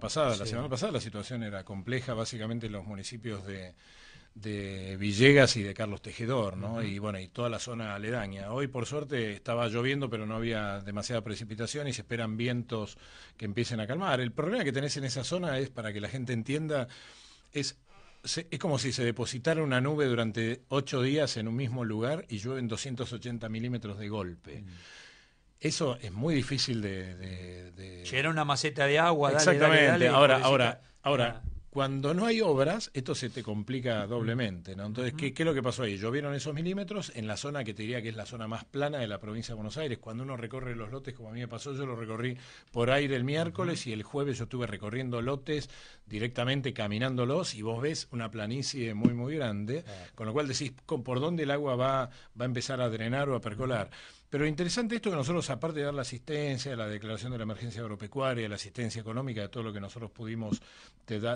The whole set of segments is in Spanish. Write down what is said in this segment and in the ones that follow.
pasada. La semana pasada la situación era compleja, básicamente en los municipios de, de Villegas y de Carlos Tejedor, ¿no? Y bueno, y toda la zona aledaña. Hoy por suerte estaba lloviendo, pero no había demasiada precipitación y se esperan vientos que empiecen a calmar. El problema que tenés en esa zona es, para que la gente entienda, es es como si se depositara una nube durante ocho días en un mismo lugar y llueven 280 milímetros de golpe. Mm. Eso es muy difícil de... de, de... una maceta de agua. Exactamente. ahora, ahora, ahora, cuando no hay obras, esto se te complica doblemente. ¿no? Entonces, ¿qué, ¿qué, es lo que pasó ahí? vieron esos milímetros en la zona que te diría que es la zona más plana de la provincia de Buenos Aires. Cuando uno recorre los lotes, como a mí me pasó, yo lo recorrí por aire el miércoles y el jueves yo estuve recorriendo lotes directamente caminándolos y vos ves una planicie muy, muy grande, con lo cual decís, ¿por dónde el agua va, va a empezar a drenar o a percolar? Pero interesante esto que nosotros, aparte de dar la asistencia, la declaración de la emergencia agropecuaria, la asistencia económica, de todo lo que nosotros pudimos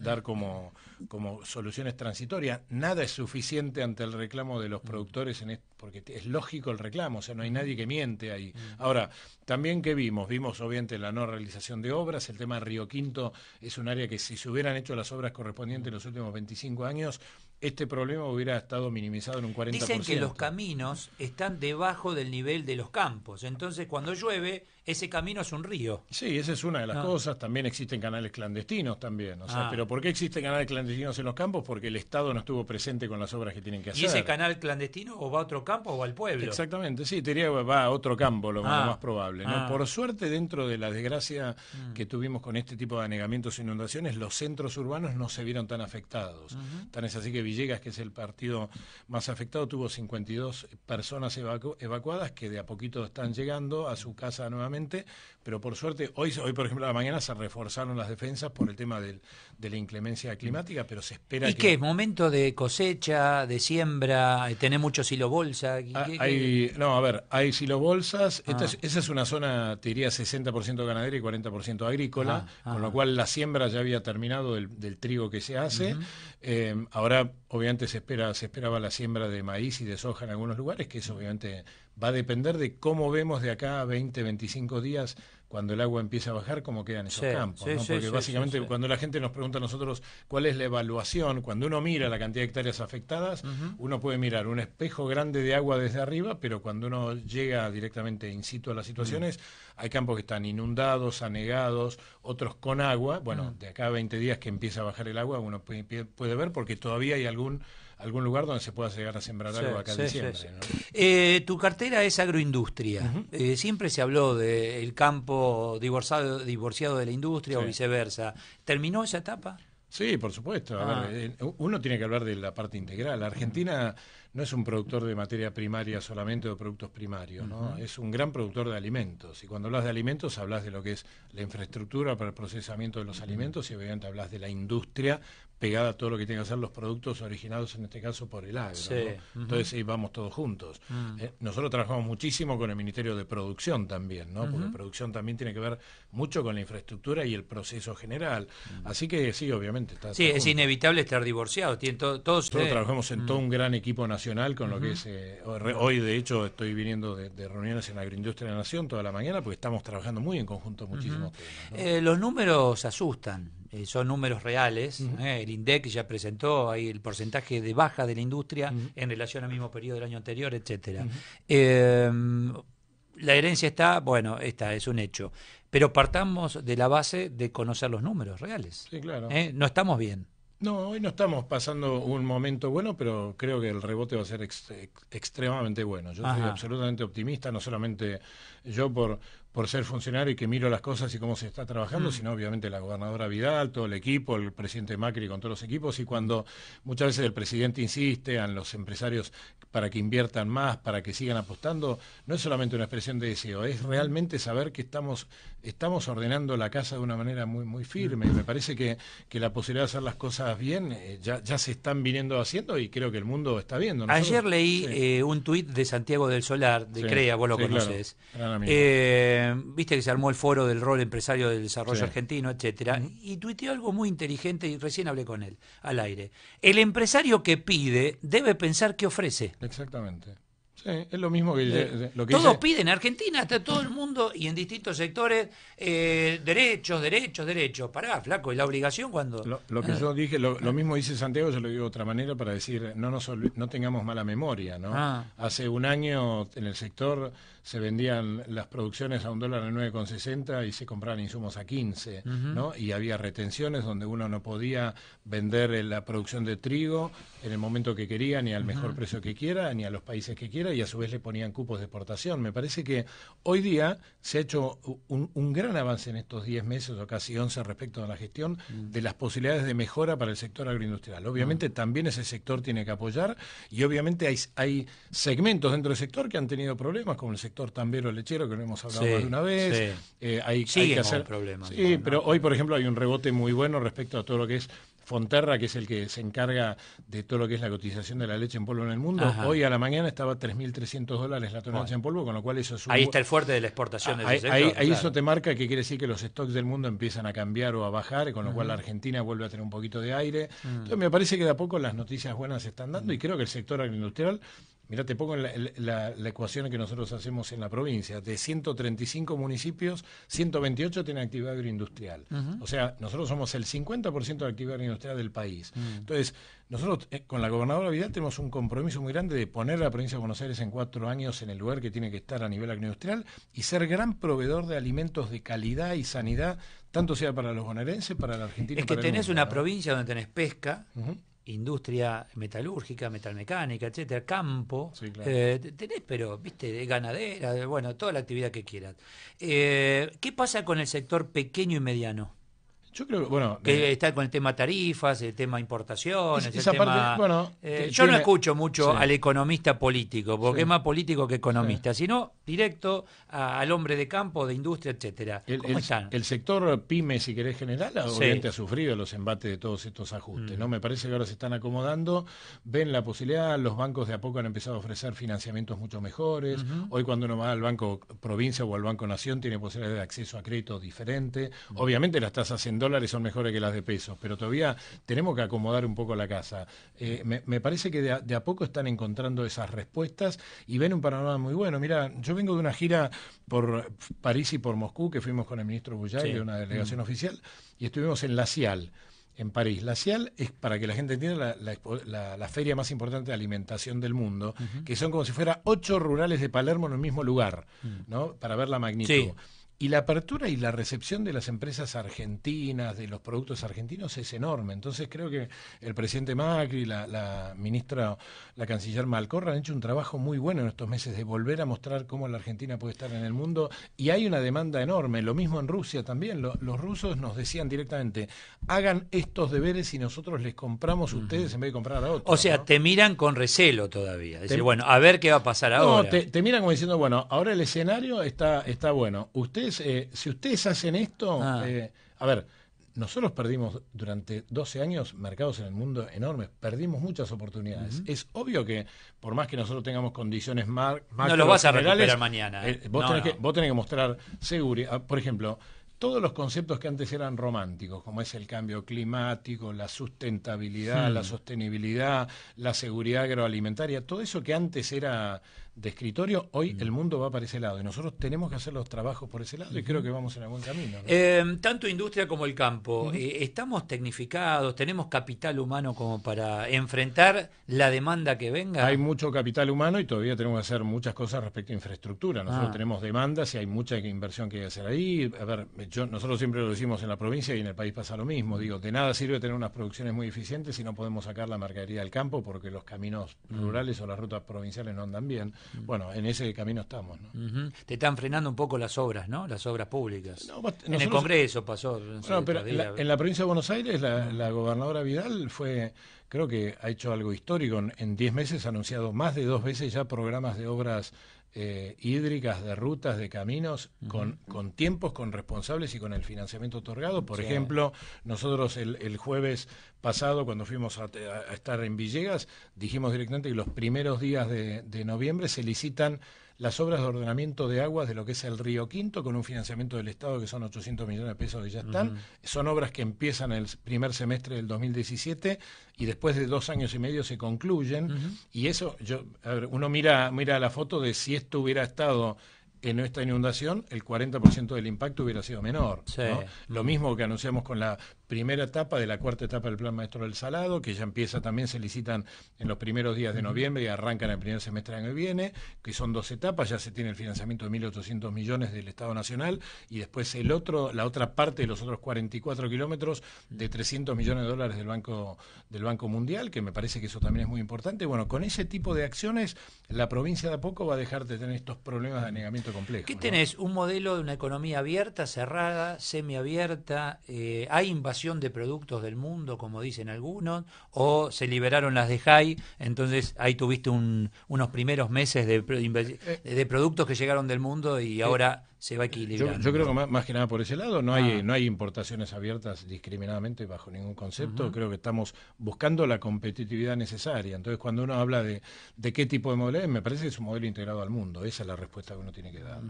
dar como, como soluciones transitorias, nada es suficiente ante el reclamo de los mm. productores, en porque es lógico el reclamo, o sea, no hay mm. nadie que miente ahí. Mm. Ahora, también que vimos, vimos obviamente la no realización de obras, el tema Río Quinto es un área que si se hubieran hecho las obras correspondientes en los últimos 25 años, este problema hubiera estado minimizado en un 40%. Dicen que los caminos están debajo del nivel de los campos, entonces cuando llueve ese camino es un río. Sí, esa es una de las ah. cosas. También existen canales clandestinos también. Ah. Pero ¿por qué existen canales clandestinos en los campos? Porque el Estado no estuvo presente con las obras que tienen que hacer. ¿Y ese canal clandestino o va a otro campo o va al pueblo? Exactamente, sí, va a otro campo, lo, ah. más probable. Por suerte, dentro de la desgracia mm. que tuvimos con este tipo de anegamientos e inundaciones, los centros urbanos no se vieron tan afectados. Tan es así que Villegas, que es el partido más afectado, tuvo 52 personas evacuadas que de a poquito están llegando a su casa nuevamente pero por suerte, hoy, hoy por ejemplo, a la mañana se reforzaron las defensas por el tema de la inclemencia climática, pero se espera ¿Y qué? ¿Momento de cosecha, de siembra, eh, tener mucho silobolsa? Ah, no, a ver, hay silobolsas, ah. esa es una zona, te diría, 60% ganadera y 40% agrícola, ah, con lo cual la siembra ya había terminado del, trigo que se hace, eh, ahora obviamente se, espera, se esperaba la siembra de maíz y de soja en algunos lugares, que eso obviamente va a depender de cómo vemos de acá a 20, 25 cinco días cuando el agua empieza a bajar, cómo quedan esos campos. Porque básicamente cuando la gente nos pregunta a nosotros cuál es la evaluación, cuando uno mira la cantidad de hectáreas afectadas, uno puede mirar un espejo grande de agua desde arriba, pero cuando uno llega directamente in situ a las situaciones, mm. hay campos que están inundados, anegados, otros con agua. Bueno, mm. de acá a 20 días que empieza a bajar el agua, uno puede, ver porque todavía hay algún algún lugar donde se pueda llegar a sembrar algo acá en eh, tu cartera es agroindustria. Eh, siempre se habló del campo divorciado, de la industria o viceversa. ¿Terminó esa etapa? Sí, por supuesto. Ah. Eh, uno tiene que hablar de la parte integral. Argentina no es un productor de materia primaria solamente o de productos primarios, ¿no? es un gran productor de alimentos. Y cuando hablas de alimentos, hablas de lo que es la infraestructura para el procesamiento de los alimentos y obviamente hablas de la industria pegada a todo lo que tienen que ser los productos originados en este caso por el agro. Entonces ahí vamos todos juntos. Mm. Eh, nosotros trabajamos muchísimo con el Ministerio de Producción también, ¿no? porque producción también tiene que ver mucho con la infraestructura y el proceso general. Mm. Así que sí, obviamente. Está, sí, es inevitable estar divorciados. todos eh, trabajamos en todo mm. un gran equipo nacional con lo que es... Eh, hoy, de hecho, estoy viniendo de, reuniones en Agroindustria de la Nación toda la mañana porque estamos trabajando muy en conjunto muchísimo eh, los números asustan, eh, son números reales. el INDEC ya presentó ahí el porcentaje de baja de la industria en relación al mismo periodo del año anterior, etcétera. la herencia está, bueno, está, es un hecho. Pero partamos de la base de conocer los números reales. No estamos bien. No, hoy no estamos pasando un momento bueno, pero creo que el rebote va a ser extremadamente bueno. Yo soy absolutamente optimista, no solamente yo por por ser funcionario y que miro las cosas y cómo se está trabajando, mm. sino obviamente la gobernadora Vidal, todo el equipo, el presidente Macri con todos los equipos, y cuando muchas veces el presidente insiste a los empresarios para que inviertan más, para que sigan apostando, no es solamente una expresión de deseo, es realmente saber que estamos, estamos ordenando la casa de una manera muy, muy firme. Y me parece que, que, la posibilidad de hacer las cosas bien eh, ya, se están viniendo haciendo y creo que el mundo está viendo. Ayer leí eh, un tuit de Santiago del Solar, de Crea, vos lo conoces viste que se armó el foro del rol empresario del desarrollo argentino, etcétera, y tuiteó algo muy inteligente y recién hablé con él al aire. El empresario que pide debe pensar qué ofrece. Exactamente. Sí, es lo mismo que, todo eh, lo Todos piden, en Argentina hasta todo el mundo y en distintos sectores, eh, derechos, derechos, derechos. Pará, flaco, y la obligación cuando... Lo, que ah. yo dije, lo, mismo dice Santiago, yo lo digo de otra manera para decir, no, no tengamos mala memoria, ¿no? Ah. Hace un año en el sector se vendían las producciones a un dólar con 9,60 y se compraban insumos a 15, ¿no? Y había retenciones donde uno no podía vender eh, la producción de trigo en el momento que quería, ni al mejor precio que quiera, ni a los países que quiera, y a su vez le ponían cupos de exportación. Me parece que hoy día se ha hecho un, gran avance en estos 10 meses o casi 11 respecto a la gestión mm. de las posibilidades de mejora para el sector agroindustrial. Mm. Obviamente también ese sector tiene que apoyar y obviamente hay, hay segmentos dentro del sector que han tenido problemas, como el sector sector tambero lechero, que lo hemos hablado de una vez. Sí. Eh, hay, que hacer Sí, pero hoy, por ejemplo, hay un rebote muy bueno respecto a todo lo que es Fonterra, que es el que se encarga de todo lo que es la cotización de la leche en polvo en el mundo, hoy a la mañana estaba 3.300 dólares la tonelada en polvo, con lo cual eso es un... Ahí está el fuerte de la exportación. de ah, ahí, sector, ahí, eso te marca que quiere decir que los stocks del mundo empiezan a cambiar o a bajar, con lo cual la Argentina vuelve a tener un poquito de aire. Mm. Entonces me parece que de a poco las noticias buenas se están dando y mm. creo que el sector agroindustrial Mira, te pongo la, ecuación que nosotros hacemos en la provincia. De 135 municipios, 128 tienen actividad agroindustrial. O sea, nosotros somos el 50% de actividad agroindustrial del país. Mm. Entonces, nosotros eh, con la gobernadora Vidal tenemos un compromiso muy grande de poner a la provincia de Buenos Aires en cuatro años en el lugar que tiene que estar a nivel agroindustrial y ser gran proveedor de alimentos de calidad y sanidad, tanto sea para los bonaerenses, para la Argentina. Es que tenés una provincia donde tenés pesca industria metalúrgica, metalmecánica, etcétera, campo, eh, tenés, pero, viste, ganadera, bueno, toda la actividad que quieras. Eh, ¿Qué pasa con el sector pequeño y mediano? Yo creo, bueno. Que eh, está con el tema tarifas, el tema importaciones, etc. bueno, eh, yo no escucho mucho al economista político, porque es más político que economista, sino directo al hombre de campo, de industria, etcétera. El, sector pyme, si querés general, obviamente ha sufrido los embates de todos estos ajustes. ¿no? Mm. Me parece que ahora se están acomodando, ven la posibilidad, los bancos de a poco han empezado a ofrecer financiamientos mucho mejores. Hoy cuando uno va al banco provincia o al banco nación tiene posibilidades de acceso a créditos diferente. Mm. Obviamente las tasas en dólares son mejores que las de pesos, pero todavía tenemos que acomodar un poco la casa. Eh, me, parece que de a, poco están encontrando esas respuestas y ven un panorama muy bueno. Mira, yo vengo de una gira por París y por Moscú que fuimos con el ministro Bullay de una delegación mm. oficial y estuvimos en la CIAL en París. La CIAL es, para que la gente entienda, la, feria más importante de alimentación del mundo, que son como si fuera ocho rurales de Palermo en el mismo lugar, mm. ¿no? Para ver la magnitud. Y la apertura y la recepción de las empresas argentinas, de los productos argentinos, es enorme. Entonces creo que el presidente Macri, la, la ministra, la canciller Malcorra han hecho un trabajo muy bueno en estos meses de volver a mostrar cómo la Argentina puede estar en el mundo. Y hay una demanda enorme. Lo mismo en Rusia también. los rusos nos decían directamente, hagan estos deberes y nosotros les compramos ustedes en vez de comprar a otros. O sea, te miran con recelo todavía. Es decir, bueno, a ver qué va a pasar ahora. No, te, miran como diciendo, bueno, ahora el escenario está, está bueno. Ustedes eh, si ustedes hacen esto, ah. eh, a ver, nosotros perdimos durante 12 años mercados en el mundo enormes, perdimos muchas oportunidades. Es obvio que por más que nosotros tengamos condiciones más... No lo vas a recuperar mañana. Eh, vos, tenés Que, mostrar seguridad. Ah, por ejemplo, todos los conceptos que antes eran románticos, como es el cambio climático, la sustentabilidad, la hmm. sostenibilidad, la seguridad agroalimentaria, todo eso que antes era de escritorio, hoy mm. el mundo va para ese lado y nosotros tenemos que hacer los trabajos por ese lado y creo que vamos en algún camino. Em, tanto industria como el campo, eh, estamos tecnificados, tenemos capital humano como para enfrentar la demanda que venga. Hay mucho capital humano y todavía tenemos que hacer muchas cosas respecto a infraestructura. Nosotros ah. tenemos demandas y hay mucha inversión que hay que hacer ahí. A ver, yo, nosotros siempre lo decimos en la provincia y en el país pasa lo mismo. Digo, de nada sirve tener unas producciones muy eficientes si no podemos sacar la mercadería del campo porque los caminos rurales o las rutas provinciales no andan bien. Bueno, en ese camino estamos. ¿no? Te están frenando un poco las obras, ¿no? Las obras públicas. en el Congreso pasó. en la, provincia de Buenos Aires la, la, gobernadora Vidal fue, creo que ha hecho algo histórico. En 10 meses ha anunciado más de dos veces ya programas de obras eh, hídricas de rutas, de caminos, con, con, tiempos, con responsables y con el financiamiento otorgado. Por ejemplo, nosotros el, el, jueves pasado, cuando fuimos a, estar en Villegas, dijimos directamente que los primeros días de, de noviembre se licitan las obras de ordenamiento de aguas de lo que es el Río Quinto, con un financiamiento del Estado que son 800 millones de pesos que ya están. Son obras que empiezan el primer semestre del 2017 y después de dos años y medio se concluyen. Y eso, yo, uno mira, mira la foto de si esto hubiera estado en esta inundación el 40% del impacto hubiera sido menor. Lo mismo que anunciamos con la primera etapa de la cuarta etapa del Plan Maestro del Salado, que ya empieza también, se licitan en los primeros días de noviembre y arrancan el primer semestre del año que viene, que son dos etapas, ya se tiene el financiamiento de 1.800 millones del Estado Nacional y después el otro, la otra parte de los otros 44 kilómetros de 300 millones de dólares del Banco, del Banco Mundial, que me parece que eso también es muy importante. Bueno, con ese tipo de acciones la provincia de a poco va a dejar de tener estos problemas de anegamiento ¿Qué tenés? ¿Un modelo de una economía abierta, cerrada, semiabierta? Eh, ¿Hay invasión de productos del mundo, como dicen algunos? ¿O se liberaron las de Jai? Entonces ahí tuviste unos primeros meses de, eh, eh. de, productos que llegaron del mundo y ahora se va a equilibrar. Yo, creo que más, que nada por ese lado, no, hay, ah. no hay importaciones abiertas discriminadamente bajo ningún concepto, creo que estamos buscando la competitividad necesaria. Entonces, cuando uno habla de, de qué tipo de modelo es, me parece que es un modelo integrado al mundo, esa es la respuesta que uno tiene que dar.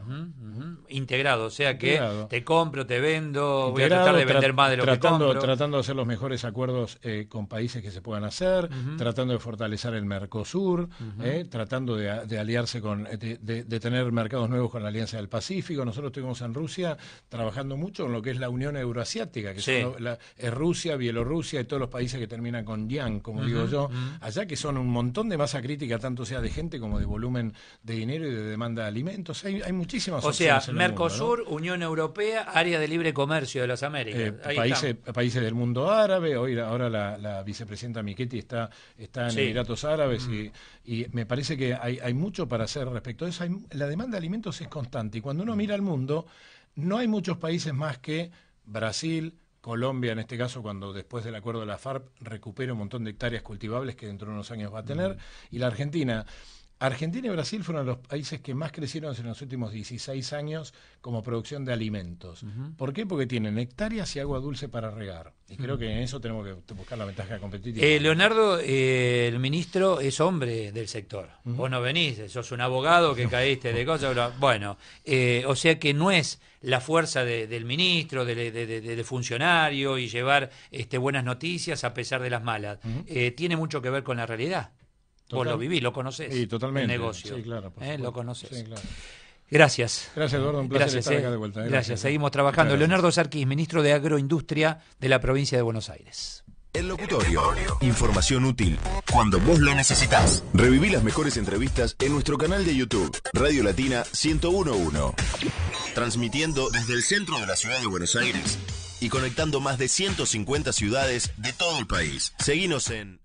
Integrado, o sea que te compro, te vendo, voy a tratar de vender más de lo que compro. Tratando de hacer los mejores acuerdos eh, con países que se puedan hacer, tratando de fortalecer el Mercosur, eh, tratando de, aliarse con, eh, de tener mercados nuevos con la Alianza del Pacífico, nosotros estuvimos en Rusia trabajando mucho con lo que es la Unión Euroasiática, que son es Rusia, Bielorrusia y todos los países que terminan con Yang, como digo yo, allá que son un montón de masa crítica, tanto sea de gente como de volumen de dinero y de demanda de alimentos. Hay, muchísimas O sea, Mercosur, Unión Europea, área de libre comercio de las Américas. Eh, países, del mundo árabe, hoy ahora la, vicepresidenta Miquetti está, está en Emiratos Árabes mm. y, me parece que hay, mucho para hacer respecto a eso. la demanda de alimentos es constante y cuando uno mira al mundo, no hay muchos países más que Brasil, Colombia, en este caso, cuando después del acuerdo de la FARC recupera un montón de hectáreas cultivables que dentro de unos años va a tener, y la Argentina Argentina y Brasil fueron los países que más crecieron en los últimos 16 años como producción de alimentos. ¿Por qué? Porque tienen hectáreas y agua dulce para regar. Y creo que en eso tenemos que buscar la ventaja competitiva. Eh, Leonardo, eh, el ministro es hombre del sector. Vos no venís, eh, sos un abogado que caíste de cosas. bueno, o sea que no es la fuerza del ministro, del de, funcionario y llevar este, buenas noticias a pesar de las malas. Tiene mucho que ver con la realidad. Vos lo vivís, lo conocés. Sí, totalmente. El negocio. Sí, claro. Eh, lo conocés. Gracias. Gracias, Eduardo. Un placer Gracias, estar eh. acá de vuelta. Eh, gracias. Seguimos trabajando. Leonardo Sarquís, ministro de Agroindustria de la provincia de Buenos Aires. El locutorio. Información útil. Cuando vos lo necesitas. Reviví las mejores entrevistas en nuestro canal de YouTube, Radio Latina 1011. Transmitiendo desde el centro de la ciudad de Buenos Aires y conectando más de 150 ciudades de todo el país. Seguimos en